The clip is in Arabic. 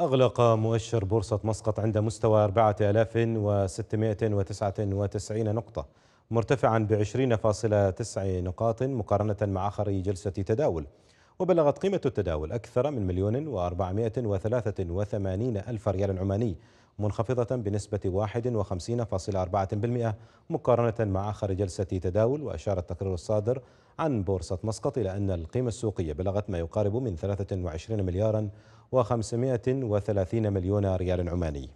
أغلق مؤشر بورصة مسقط عند مستوى 4699 نقطة مرتفعا ب 20.9 نقاط مقارنة مع آخر جلسة تداول وبلغت قيمة التداول أكثر من مليون و483 ألف ريال عماني منخفضة بنسبة 51.4% مقارنة مع آخر جلسة تداول وأشار التقرير الصادر عن بورصة مسقط إلى أن القيمة السوقية بلغت ما يقارب من 23 مليارا و530 مليون ريال عماني